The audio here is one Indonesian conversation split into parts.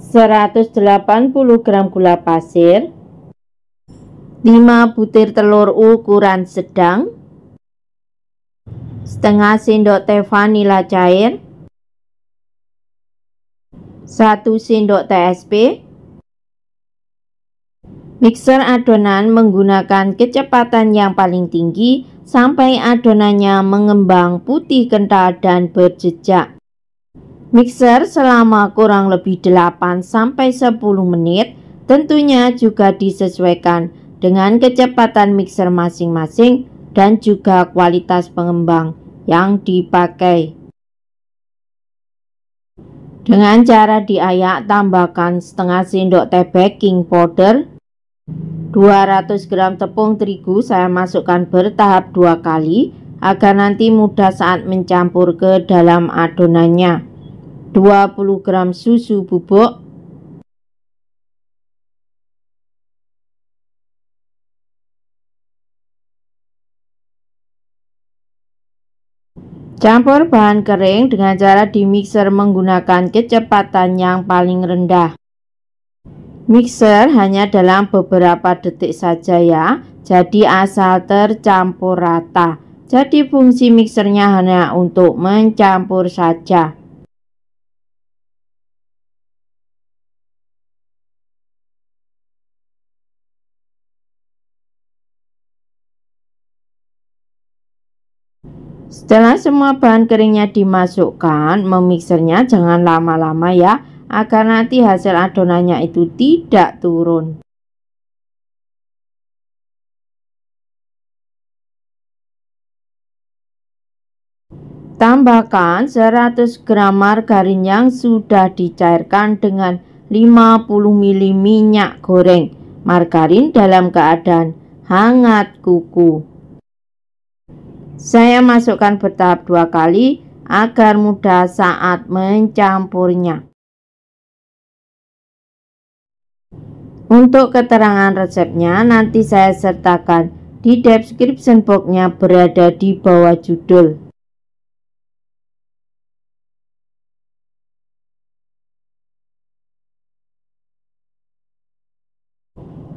180 gram gula pasir 5 butir telur ukuran sedang setengah sendok teh vanila cair 1 sendok TSP Mixer adonan menggunakan kecepatan yang paling tinggi sampai adonannya mengembang putih kental dan berjejak. Mixer selama kurang lebih 8-10 menit tentunya juga disesuaikan dengan kecepatan mixer masing-masing dan juga kualitas pengembang yang dipakai. Dengan cara diayak tambahkan setengah sendok teh baking powder 200 gram tepung terigu saya masukkan bertahap dua kali agar nanti mudah saat mencampur ke dalam adonannya 20 gram susu bubuk Campur bahan kering dengan cara dimixer menggunakan kecepatan yang paling rendah. Mixer hanya dalam beberapa detik saja ya, jadi asal tercampur rata. Jadi fungsi mixernya hanya untuk mencampur saja. Setelah semua bahan keringnya dimasukkan, memixernya jangan lama-lama ya, agar nanti hasil adonannya itu tidak turun. Tambahkan 100 gram margarin yang sudah dicairkan dengan 50 ml minyak goreng. Margarin dalam keadaan hangat kuku. Saya masukkan bertahap dua kali agar mudah saat mencampurnya. Untuk keterangan resepnya nanti saya sertakan di description boxnya berada di bawah judul.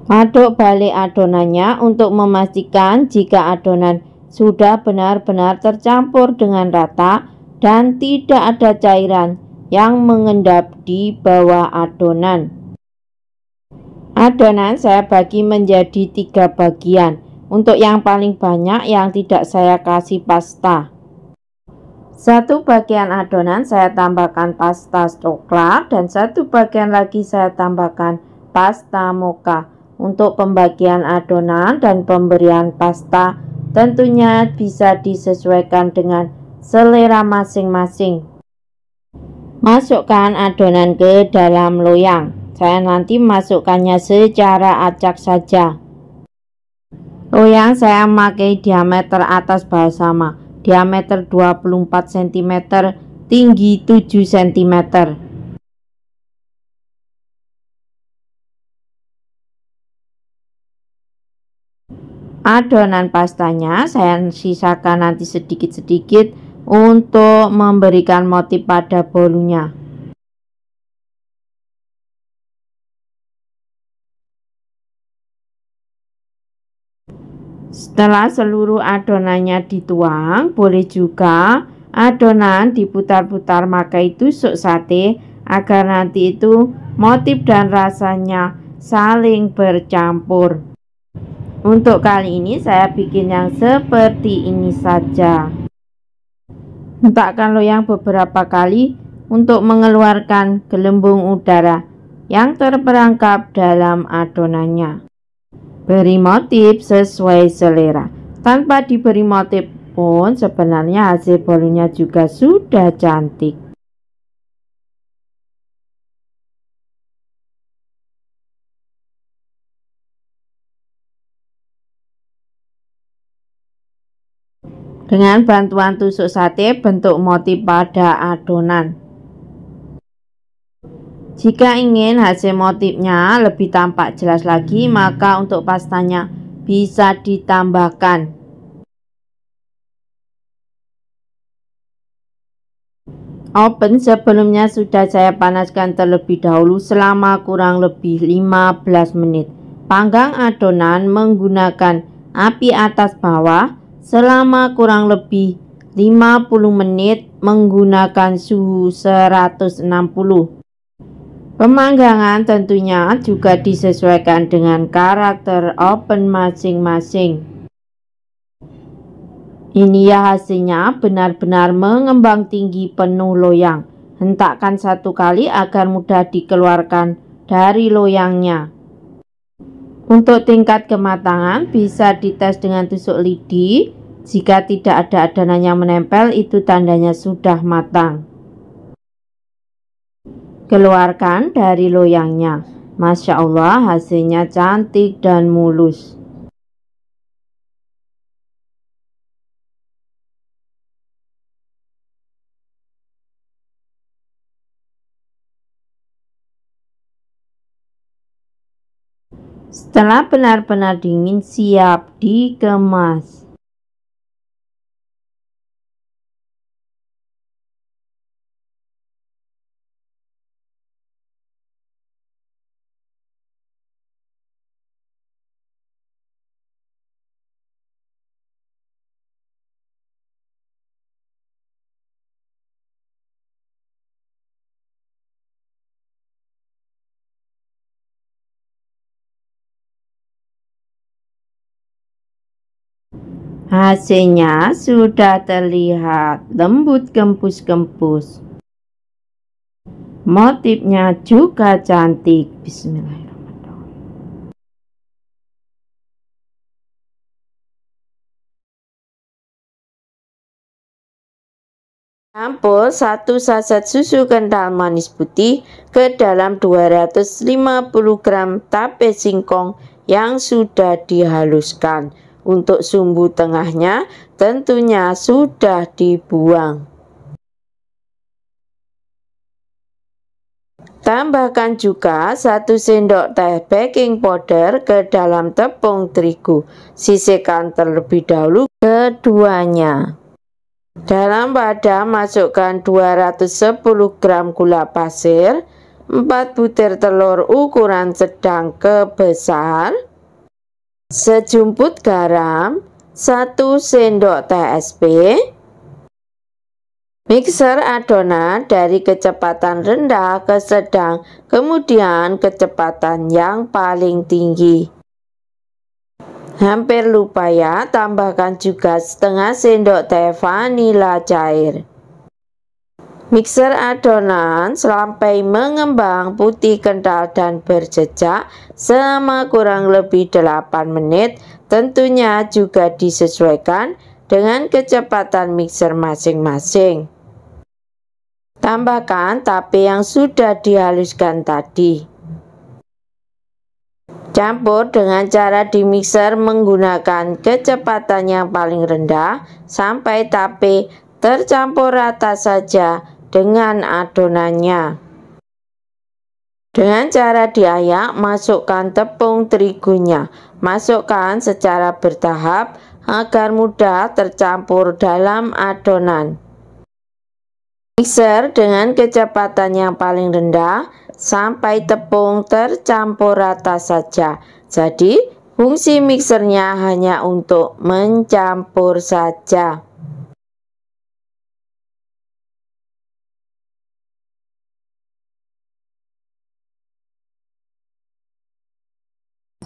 Aduk balik adonannya untuk memastikan jika adonan sudah benar-benar tercampur dengan rata dan tidak ada cairan yang mengendap di bawah adonan. Adonan saya bagi menjadi tiga bagian. Untuk yang paling banyak yang tidak saya kasih pasta. Satu bagian adonan saya tambahkan pasta coklat dan satu bagian lagi saya tambahkan pasta mocha. Untuk pembagian adonan dan pemberian pasta tentunya bisa disesuaikan dengan selera masing-masing. Masukkan adonan ke dalam loyang. Saya nanti masukkannya secara acak saja. Loyang saya memakai diameter atas bawah sama, diameter 24 cm, tinggi 7 cm. adonan pastanya saya sisakan nanti sedikit-sedikit untuk memberikan motif pada bolunya Setelah seluruh adonannya dituang, boleh juga adonan diputar-putar pakai tusuk sate agar nanti itu motif dan rasanya saling bercampur. Untuk kali ini saya bikin yang seperti ini saja Hentakkan loyang beberapa kali untuk mengeluarkan gelembung udara yang terperangkap dalam adonannya Beri motif sesuai selera Tanpa diberi motif pun sebenarnya hasil bolunya juga sudah cantik dengan bantuan tusuk sate bentuk motif pada adonan. Jika ingin hasil motifnya lebih tampak jelas lagi, maka untuk pastanya bisa ditambahkan. Oven sebelumnya sudah saya panaskan terlebih dahulu selama kurang lebih 15 menit. Panggang adonan menggunakan api atas bawah selama kurang lebih 50 menit menggunakan suhu 160. Pemanggangan tentunya juga disesuaikan dengan karakter open masing-masing. Ini ya hasilnya benar-benar mengembang tinggi penuh loyang. Hentakkan satu kali agar mudah dikeluarkan dari loyangnya. Untuk tingkat kematangan bisa dites dengan tusuk lidi. Jika tidak ada adonan yang menempel, itu tandanya sudah matang. Keluarkan dari loyangnya. Masya Allah hasilnya cantik dan mulus. Setelah benar-benar dingin, siap dikemas. Hasilnya sudah terlihat lembut kempus-kempus. Motifnya juga cantik. Bismillahirrahmanirrahim. Campur satu saset susu kental manis putih ke dalam 250 gram tape singkong yang sudah dihaluskan untuk sumbu tengahnya tentunya sudah dibuang. Tambahkan juga 1 sendok teh baking powder ke dalam tepung terigu. Sisihkan terlebih dahulu keduanya. Dalam wadah masukkan 210 gram gula pasir, 4 butir telur ukuran sedang kebesaran, sejumput garam, 1 sendok TSP, Mixer adonan dari kecepatan rendah ke sedang, kemudian kecepatan yang paling tinggi. Hampir lupa ya, tambahkan juga setengah sendok teh vanila cair. Mixer adonan sampai mengembang putih kental dan berjejak selama kurang lebih 8 menit tentunya juga disesuaikan dengan kecepatan mixer masing-masing. Tambahkan tape yang sudah dihaluskan tadi. Campur dengan cara dimixer menggunakan kecepatan yang paling rendah sampai tape tercampur rata saja dengan adonannya. Dengan cara diayak, masukkan tepung terigunya. Masukkan secara bertahap agar mudah tercampur dalam adonan. Mixer dengan kecepatan yang paling rendah sampai tepung tercampur rata saja. Jadi, fungsi mixernya hanya untuk mencampur saja.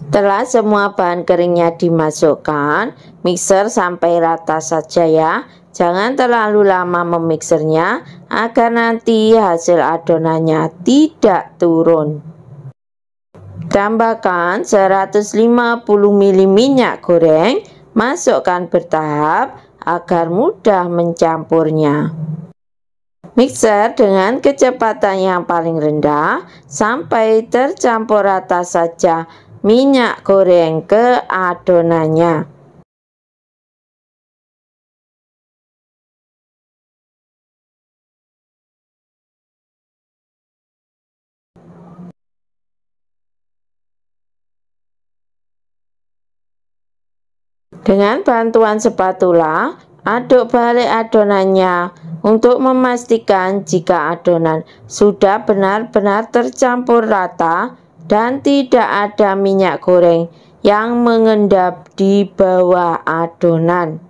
Setelah semua bahan keringnya dimasukkan, mixer sampai rata saja ya. Jangan terlalu lama memixernya agar nanti hasil adonannya tidak turun. Tambahkan 150 ml minyak goreng, masukkan bertahap agar mudah mencampurnya. Mixer dengan kecepatan yang paling rendah sampai tercampur rata saja minyak goreng ke adonannya. Dengan bantuan spatula, aduk balik adonannya untuk memastikan jika adonan sudah benar-benar tercampur rata dan tidak ada minyak goreng yang mengendap di bawah adonan.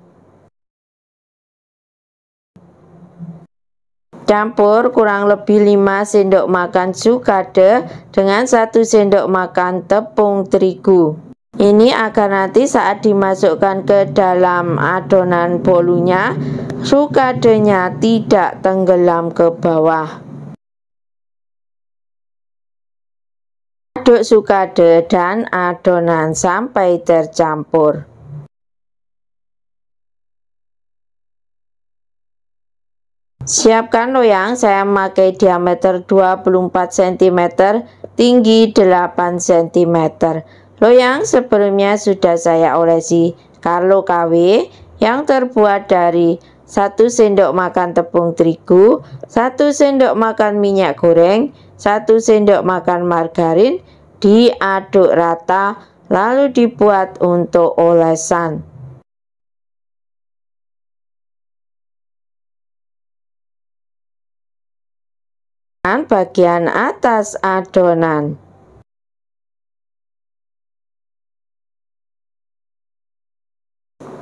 Campur kurang lebih 5 sendok makan sukade dengan 1 sendok makan tepung terigu. Ini agar nanti saat dimasukkan ke dalam adonan bolunya, sukadenya tidak tenggelam ke bawah. Aduk sukade dan adonan sampai tercampur. Siapkan loyang, saya memakai diameter 24 cm, tinggi 8 cm. Loyang sebelumnya sudah saya olesi Carlo KW yang terbuat dari 1 sendok makan tepung terigu, 1 sendok makan minyak goreng, 1 sendok makan margarin, diaduk rata lalu dibuat untuk olesan. Dan bagian atas adonan.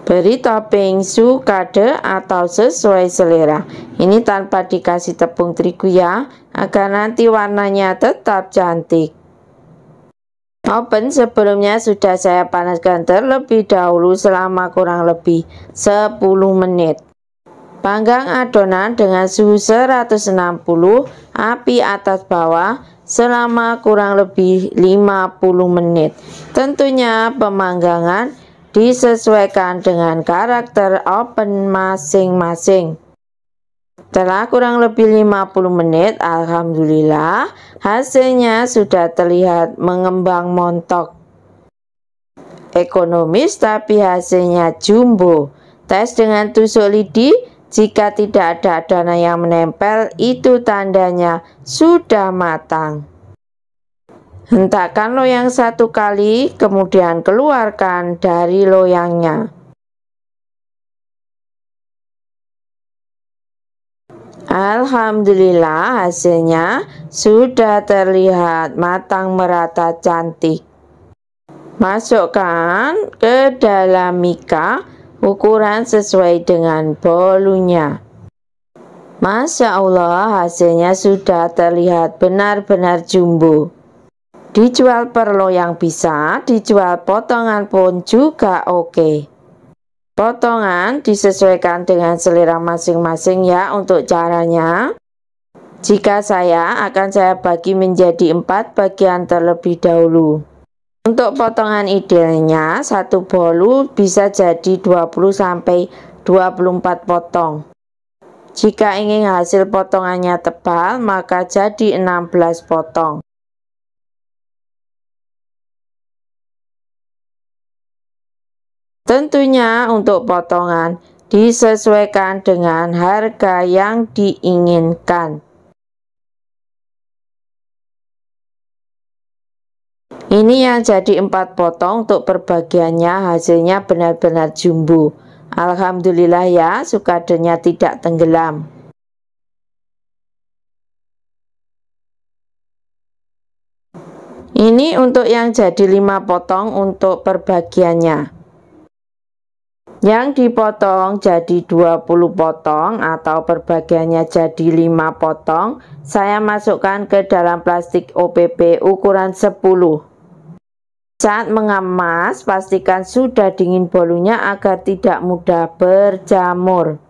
Beri topping sukade atau sesuai selera. Ini tanpa dikasih tepung terigu ya, agar nanti warnanya tetap cantik. Oven sebelumnya sudah saya panaskan terlebih dahulu selama kurang lebih 10 menit. Panggang adonan dengan suhu 160 api atas bawah selama kurang lebih 50 menit. Tentunya pemanggangan disesuaikan dengan karakter oven masing-masing. Setelah kurang lebih 50 menit, Alhamdulillah hasilnya sudah terlihat mengembang montok. Ekonomis tapi hasilnya jumbo. Tes dengan tusuk lidi, jika tidak ada dana yang menempel, itu tandanya sudah matang. Hentakkan loyang satu kali, kemudian keluarkan dari loyangnya. Alhamdulillah hasilnya sudah terlihat matang merata cantik. Masukkan ke dalam mika ukuran sesuai dengan bolunya. Masya Allah hasilnya sudah terlihat benar-benar jumbo Dijual per loyang bisa, dijual potongan pun juga oke okay. Potongan disesuaikan dengan selera masing-masing ya untuk caranya. Jika saya akan saya bagi menjadi empat bagian terlebih dahulu. Untuk potongan idealnya, satu bolu bisa jadi 20 sampai 24 potong. Jika ingin hasil potongannya tebal, maka jadi 16 potong. Tentunya untuk potongan disesuaikan dengan harga yang diinginkan. Ini yang jadi empat potong untuk perbagiannya hasilnya benar-benar jumbo. Alhamdulillah ya sukadanya tidak tenggelam. Ini untuk yang jadi lima potong untuk perbagiannya yang dipotong jadi 20 potong atau perbagiannya jadi 5 potong saya masukkan ke dalam plastik OPP ukuran 10 saat mengemas pastikan sudah dingin bolunya agar tidak mudah berjamur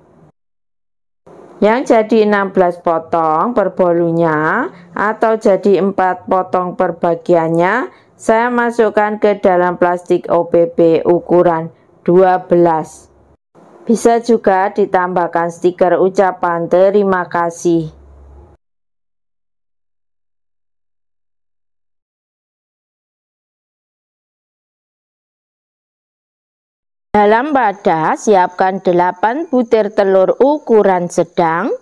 yang jadi 16 potong per bolunya atau jadi 4 potong perbagiannya, saya masukkan ke dalam plastik OPP ukuran 12. Bisa juga ditambahkan stiker ucapan terima kasih. Dalam wadah siapkan 8 butir telur ukuran sedang,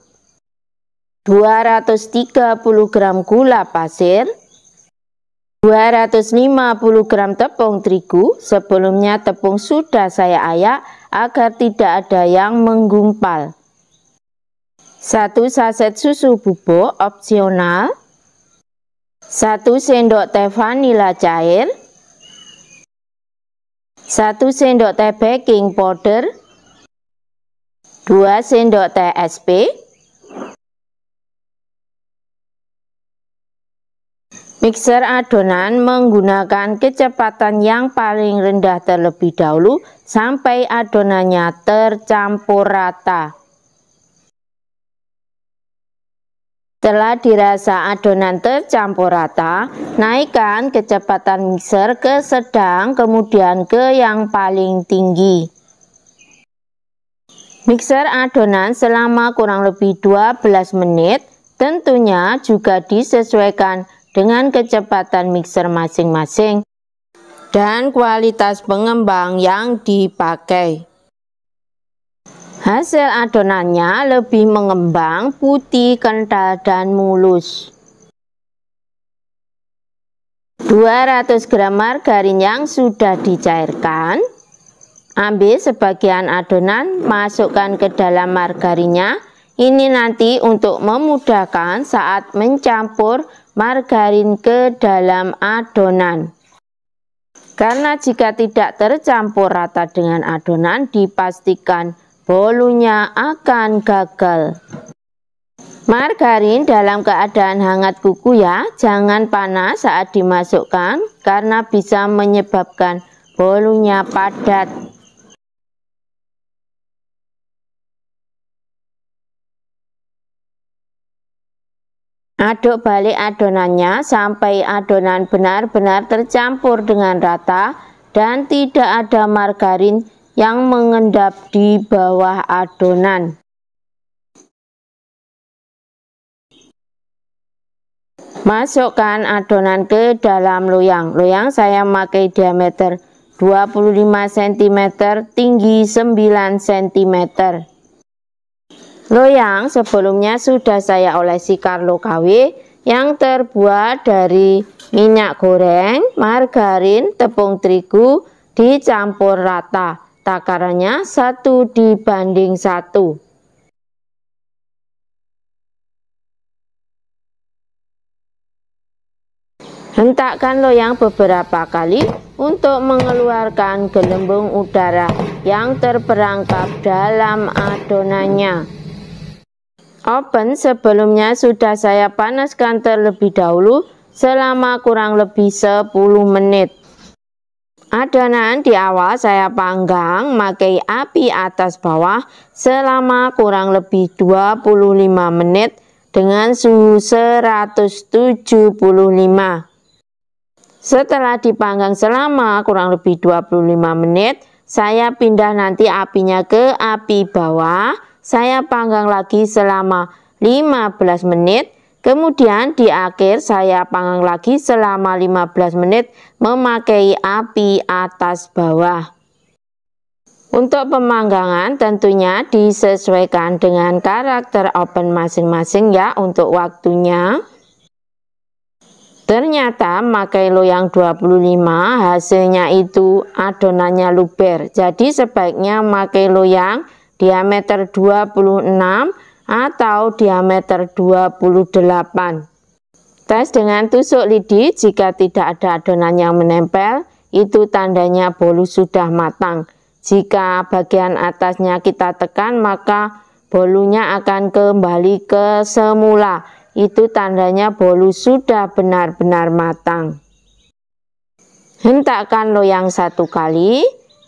230 gram gula pasir, 250 gram tepung terigu, sebelumnya tepung sudah saya ayak agar tidak ada yang menggumpal. 1 saset susu bubuk opsional, 1 sendok teh vanila cair, 1 sendok teh baking powder, 2 sendok teh SP, Mixer adonan menggunakan kecepatan yang paling rendah terlebih dahulu sampai adonannya tercampur rata. Setelah dirasa adonan tercampur rata, naikkan kecepatan mixer ke sedang kemudian ke yang paling tinggi. Mixer adonan selama kurang lebih 12 menit, tentunya juga disesuaikan dengan kecepatan mixer masing-masing dan kualitas pengembang yang dipakai. Hasil adonannya lebih mengembang, putih, kental, dan mulus. 200 gram margarin yang sudah dicairkan. Ambil sebagian adonan, masukkan ke dalam margarinnya. Ini nanti untuk memudahkan saat mencampur margarin ke dalam adonan. Karena jika tidak tercampur rata dengan adonan, dipastikan bolunya akan gagal. Margarin dalam keadaan hangat kuku ya, jangan panas saat dimasukkan karena bisa menyebabkan bolunya padat. Aduk balik adonannya sampai adonan benar-benar tercampur dengan rata dan tidak ada margarin yang mengendap di bawah adonan. Masukkan adonan ke dalam loyang. Loyang saya pakai diameter 25 cm, tinggi 9 cm. Loyang sebelumnya sudah saya olesi Carlo KW yang terbuat dari minyak goreng, margarin, tepung terigu dicampur rata. Takarannya satu dibanding satu. Hentakkan loyang beberapa kali untuk mengeluarkan gelembung udara yang terperangkap dalam adonannya. Oven sebelumnya sudah saya panaskan terlebih dahulu selama kurang lebih 10 menit. Adonan di awal saya panggang pakai api atas bawah selama kurang lebih 25 menit dengan suhu 175. Setelah dipanggang selama kurang lebih 25 menit, saya pindah nanti apinya ke api bawah saya panggang lagi selama 15 menit. Kemudian di akhir saya panggang lagi selama 15 menit memakai api atas bawah. Untuk pemanggangan tentunya disesuaikan dengan karakter oven masing-masing ya untuk waktunya. Ternyata pakai loyang 25 hasilnya itu adonannya luber. Jadi sebaiknya pakai loyang diameter 26 atau diameter 28. Tes dengan tusuk lidi jika tidak ada adonan yang menempel, itu tandanya bolu sudah matang. Jika bagian atasnya kita tekan, maka bolunya akan kembali ke semula. Itu tandanya bolu sudah benar-benar matang. Hentakkan loyang satu kali,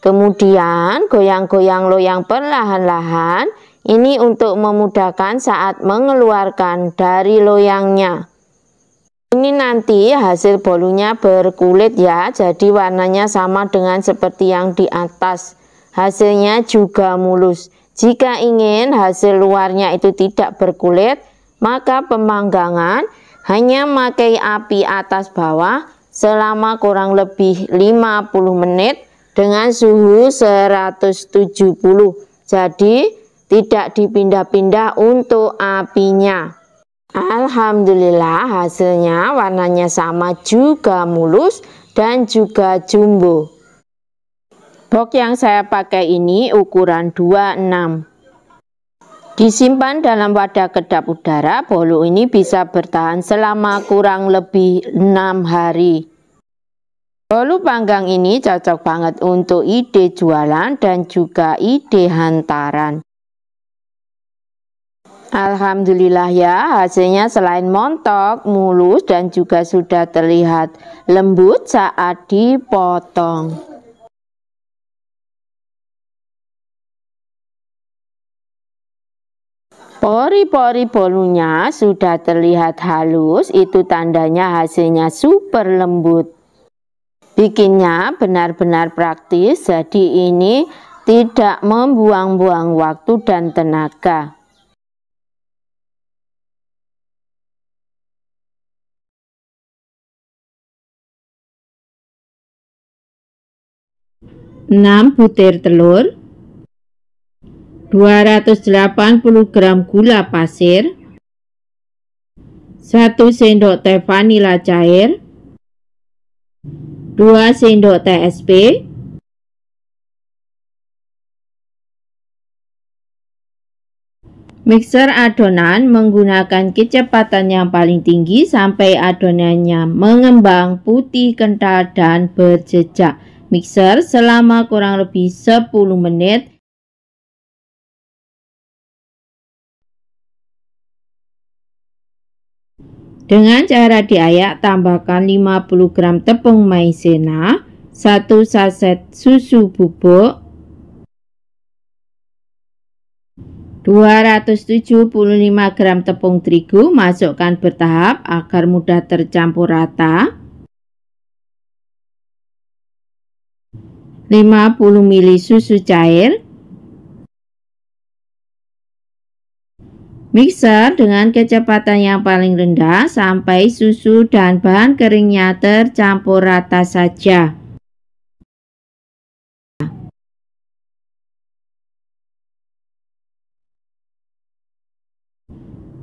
Kemudian goyang-goyang loyang perlahan-lahan ini untuk memudahkan saat mengeluarkan dari loyangnya. Ini nanti hasil bolunya berkulit ya, jadi warnanya sama dengan seperti yang di atas. Hasilnya juga mulus. Jika ingin hasil luarnya itu tidak berkulit, maka pemanggangan hanya memakai api atas bawah selama kurang lebih 50 menit dengan suhu 170. Jadi tidak dipindah-pindah untuk apinya. Alhamdulillah hasilnya warnanya sama juga mulus dan juga jumbo. Box yang saya pakai ini ukuran 26. Disimpan dalam wadah kedap udara, bolu ini bisa bertahan selama kurang lebih 6 hari. Bolu panggang ini cocok banget untuk ide jualan dan juga ide hantaran. Alhamdulillah ya hasilnya selain montok, mulus dan juga sudah terlihat lembut saat dipotong. Pori-pori bolunya sudah terlihat halus, itu tandanya hasilnya super lembut. Bikinnya benar-benar praktis, jadi ini tidak membuang-buang waktu dan tenaga. Enam butir telur 280 gram gula pasir 1 sendok teh vanila cair 2 sendok TSP Mixer adonan menggunakan kecepatan yang paling tinggi sampai adonannya mengembang putih kental dan berjejak. Mixer selama kurang lebih 10 menit Dengan cara diayak, tambahkan 50 gram tepung maizena, 1 saset susu bubuk, 275 gram tepung terigu masukkan bertahap agar mudah tercampur rata. 50 ml susu cair Mixer dengan kecepatan yang paling rendah sampai susu dan bahan keringnya tercampur rata saja.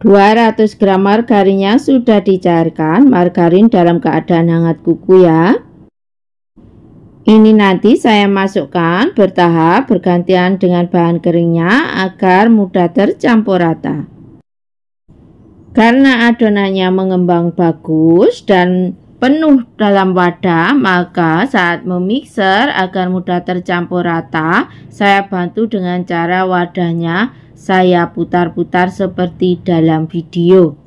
ratus gram margarinnya sudah dicairkan, margarin dalam keadaan hangat kuku ya. Ini nanti saya masukkan bertahap bergantian dengan bahan keringnya agar mudah tercampur rata. Karena adonannya mengembang bagus dan penuh dalam wadah, maka saat memixer agar mudah tercampur rata, saya bantu dengan cara wadahnya saya putar-putar seperti dalam video.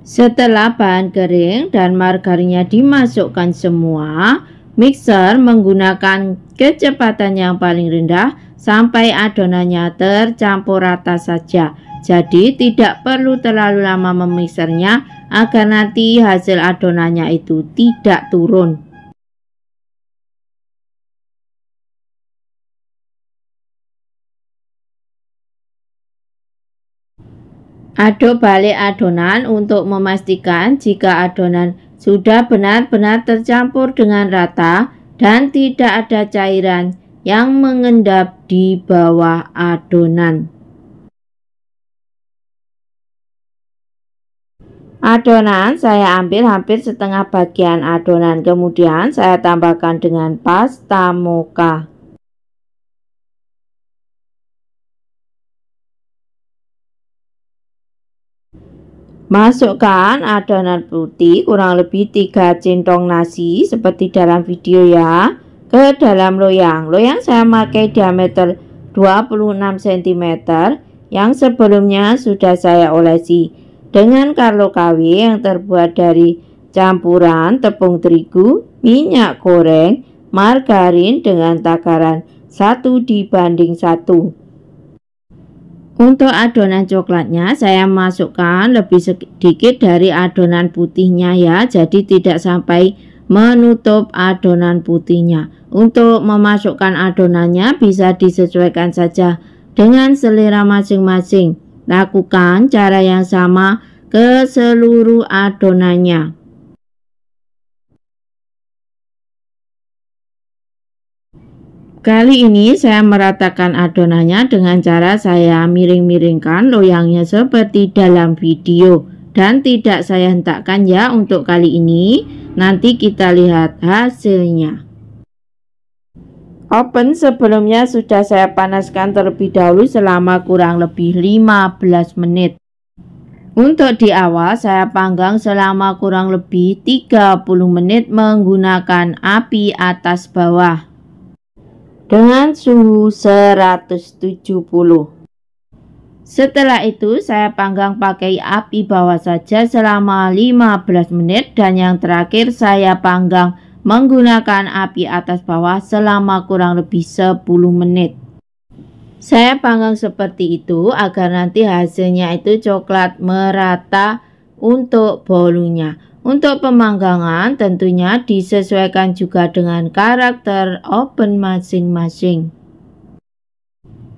Setelah bahan kering dan margarinnya dimasukkan semua, mixer menggunakan kecepatan yang paling rendah sampai adonannya tercampur rata saja. Jadi tidak perlu terlalu lama memixernya agar nanti hasil adonannya itu tidak turun. Aduk balik adonan untuk memastikan jika adonan sudah benar-benar tercampur dengan rata dan tidak ada cairan yang mengendap di bawah adonan. Adonan saya ambil hampir setengah bagian adonan, kemudian saya tambahkan dengan pasta mocha. Masukkan adonan putih kurang lebih 3 centong nasi seperti dalam video ya ke dalam loyang. Loyang saya pakai diameter 26 cm yang sebelumnya sudah saya olesi dengan karlo kawi yang terbuat dari campuran tepung terigu, minyak goreng, margarin dengan takaran 1 dibanding 1. Untuk adonan coklatnya saya masukkan lebih sedikit dari adonan putihnya ya Jadi tidak sampai menutup adonan putihnya Untuk memasukkan adonannya bisa disesuaikan saja dengan selera masing-masing Lakukan cara yang sama ke seluruh adonannya Kali ini saya meratakan adonannya dengan cara saya miring-miringkan loyangnya seperti dalam video dan tidak saya hentakkan ya untuk kali ini. Nanti kita lihat hasilnya. Oven sebelumnya sudah saya panaskan terlebih dahulu selama kurang lebih 15 menit. Untuk di awal saya panggang selama kurang lebih 30 menit menggunakan api atas bawah dengan suhu 170. Setelah itu saya panggang pakai api bawah saja selama 15 menit dan yang terakhir saya panggang menggunakan api atas bawah selama kurang lebih 10 menit. Saya panggang seperti itu agar nanti hasilnya itu coklat merata untuk bolunya. Untuk pemanggangan tentunya disesuaikan juga dengan karakter oven masing-masing.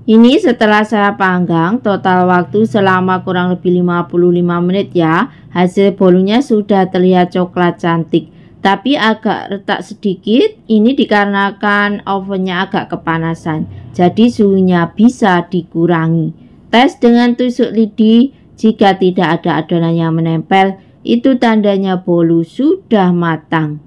Ini setelah saya panggang total waktu selama kurang lebih 55 menit ya. Hasil bolunya sudah terlihat coklat cantik. Tapi agak retak sedikit ini dikarenakan ovennya agak kepanasan. Jadi suhunya bisa dikurangi. Tes dengan tusuk lidi jika tidak ada adonan yang menempel itu tandanya bolu sudah matang.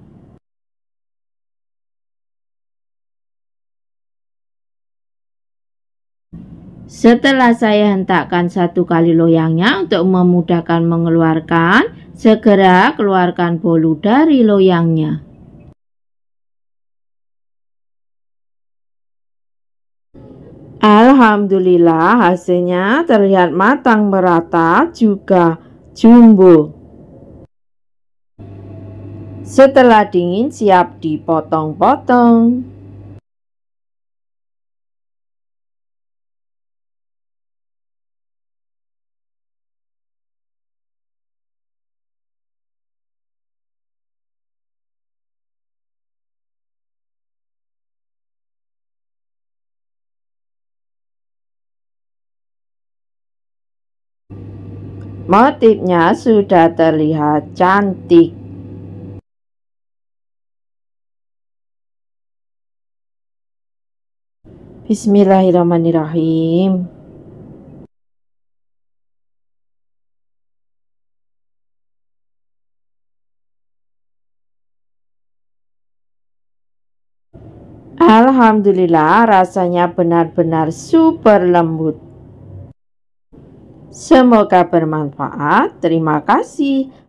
Setelah saya hentakkan satu kali loyangnya untuk memudahkan mengeluarkan, segera keluarkan bolu dari loyangnya. Alhamdulillah hasilnya terlihat matang merata juga jumbo. Setelah dingin, siap dipotong-potong. Motifnya sudah terlihat cantik. Bismillahirrahmanirrahim. Alhamdulillah rasanya benar-benar super lembut. Semoga bermanfaat. Terima kasih.